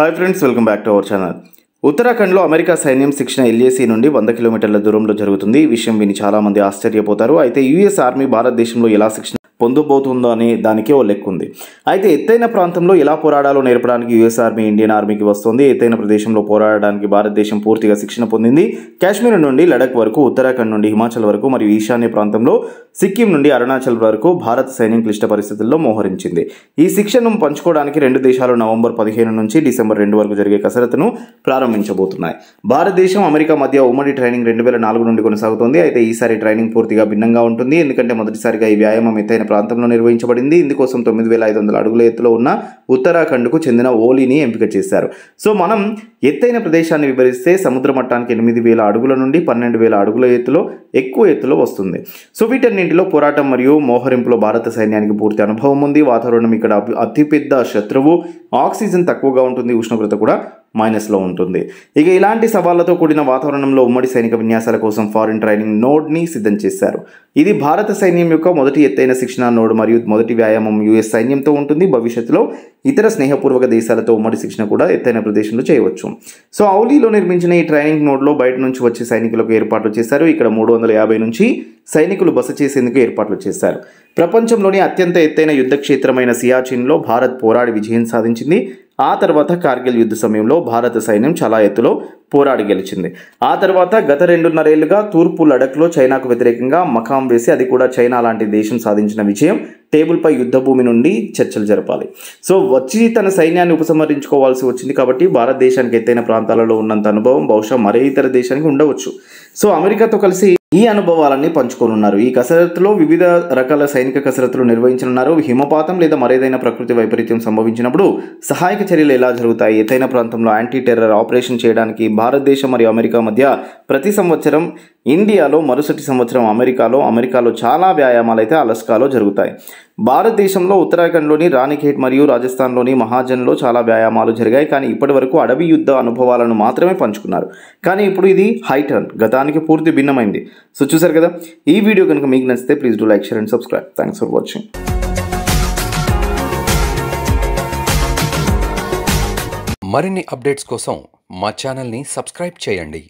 hi friends welcome back to our channel ఉత్తరాఖండ్లో America సైన్యం శిక్షణ ఎల్ఏసీ నుండి వంద కిలోమీటర్ల దూరంలో జరుగుతుంది ఈ విషయం విని చాలామంది ఆశ్చర్యపోతారు అయితే యుఎస్ ఆర్మీ భారతదేశంలో ఎలా శిక్షణ పొందబోతుందని దానికి ఓ లెక్కు ఉంది అయితే ఎత్తైన ప్రాంతంలో ఎలా పోరాడాలో నేర్పడానికి యుఎస్ ఆర్మీ ఇండియన్ ఆర్మీకి వస్తుంది ఎత్తైన ప్రదేశంలో పోరాడడానికి భారతదేశం పూర్తిగా శిక్షణ పొందింది కాశ్మీర్ నుండి లడఖ్ వరకు ఉత్తరాఖండ్ నుండి హిమాచల్ వరకు మరియు ఈశాన్య ప్రాంతంలో సిక్కిం నుండి అరుణాచల్ వరకు భారత సైన్యం క్లిష్ట పరిస్థితుల్లో మోహరించింది ఈ శిక్షణను పంచుకోవడానికి రెండు దేశాలు నవంబర్ పదిహేను నుంచి డిసెంబర్ రెండు వరకు జరిగే కసరత్తును ప్రారంభించబోతున్నాయి భారతదేశం అమెరికా మధ్య ఉమ్మడి ట్రైనింగ్ రెండు వేల నాలుగు నుండి కొనసాగుతోంది అయితే ఈసారి ట్రైనింగ్ పూర్తిగా భిన్నంగా ఉంటుంది ఎందుకంటే మొదటిసారిగా ఈ వ్యాయామం ఎత్తైన ప్రాంతంలో నిర్వహించబడింది ఇందుకోసం తొమ్మిది వేల ఐదు వందల అడుగుల ఎత్తులో ఉన్న ఉత్తరాఖండ్కు చెందిన ఓలీని ఎంపిక చేశారు సో మనం ఎత్తైన ప్రదేశాన్ని వివరిస్తే సముద్ర మట్టానికి ఎనిమిది వేల అడుగుల నుండి పన్నెండు వేల అడుగుల ఎత్తులో ఎక్కువ ఎత్తులో వస్తుంది సో వీటన్నింటిలో పోరాటం మరియు మోహరింపులో భారత సైన్యానికి పూర్తి అనుభవం ఉంది వాతావరణం ఇక్కడ అతిపెద్ద శత్రువు ఆక్సిజన్ తక్కువగా ఉంటుంది ఉష్ణోగ్రత కూడా మైనస్లో ఉంటుంది ఇక ఇలాంటి సవాళ్లతో కూడిన వాతావరణంలో ఉమ్మడి సైనిక విన్యాసాల కోసం ఫారిన్ ట్రైనింగ్ నోడ్ని సిద్ధం చేశారు ఇది భారత సైన్యం యొక్క మొదటి ఎత్తైన శిక్షణ నోడ్ మరియు మొదటి వ్యాయామం యుఎస్ సైన్యంతో ఉంటుంది భవిష్యత్తులో ఇతర స్నేహపూర్వక దేశాలతో ఉమ్మడి శిక్షణ కూడా ఎత్తైన ప్రదేశంలో చేయవచ్చు సో ఔలీలో నిర్మించిన ఈ ట్రైనింగ్ నోడ్లో బయట నుంచి వచ్చే సైనికులకు ఏర్పాట్లు చేశారు ఇక్కడ మూడు వందల యాభై నుంచి సైనికులు బస చేసేందుకు ఏర్పాట్లు చేశారు ప్రపంచంలోని అత్యంత ఎత్తైన యుద్ధ క్షేత్రమైన సియాచిన్లో భారత్ పోరాడి విజయం సాధించింది ఆ తర్వాత కార్గిల్ యుద్ధ సమయంలో భారత సైన్యం చాలా ఎత్తులో పోరాడి గెలిచింది ఆ తర్వాత గత రెండున్నరేళ్లుగా తూర్పు లడఖ్లో చైనాకు వ్యతిరేకంగా మకాం వేసి అది కూడా చైనా లాంటి దేశం సాధించిన విజయం టేబుల్పై యుద్ధ భూమి నుండి చర్చలు జరపాలి సో వచ్చి తన సైన్యాన్ని ఉపసంహరించుకోవాల్సి వచ్చింది కాబట్టి భారతదేశానికి ఎత్తైన ప్రాంతాలలో ఉన్నంత అనుభవం బహుశా మరే ఇతర దేశానికి ఉండవచ్చు సో అమెరికాతో కలిసి ఈ అనుభవాలన్నీ పంచుకోనున్నారు ఈ కసరత్తులో వివిధ రకాల సైనిక కసరత్తులు నిర్వహించనున్నారు హిమపాతం లేదా మరేదైనా ప్రకృతి వైపరీత్యం సంభవించినప్పుడు సహాయక చర్యలు ఎలా జరుగుతాయి ఎత్తైన ప్రాంతంలో యాంటీ టెర్రర్ ఆపరేషన్ చేయడానికి భారతదేశం మరియు అమెరికా మధ్య ప్రతి సంవత్సరం ఇండియాలో మరుసటి సంవత్సరం అమెరికాలో అమెరికాలో చాలా వ్యాయామాలు అయితే అలస్కాలో జరుగుతాయి భారతదేశంలో ఉత్తరాఖండ్లోని రాణిఖేట్ మరియు రాజస్థాన్లోని మహాజన్లో చాలా వ్యాయామాలు జరిగాయి కానీ ఇప్పటి వరకు అడవి యుద్ధ అనుభవాలను మాత్రమే పంచుకున్నారు కానీ ఇప్పుడు ఇది హైటర్న్ గతానికి పూర్తి భిన్నమైంది సో చూసారు కదా ఈ వీడియో కనుక మీకు నచ్చితే please do like share and subscribe thanks for watching మరిన్ని అప్డేట్స్ కోసం మా సబ్స్క్రైబ్ చేయండి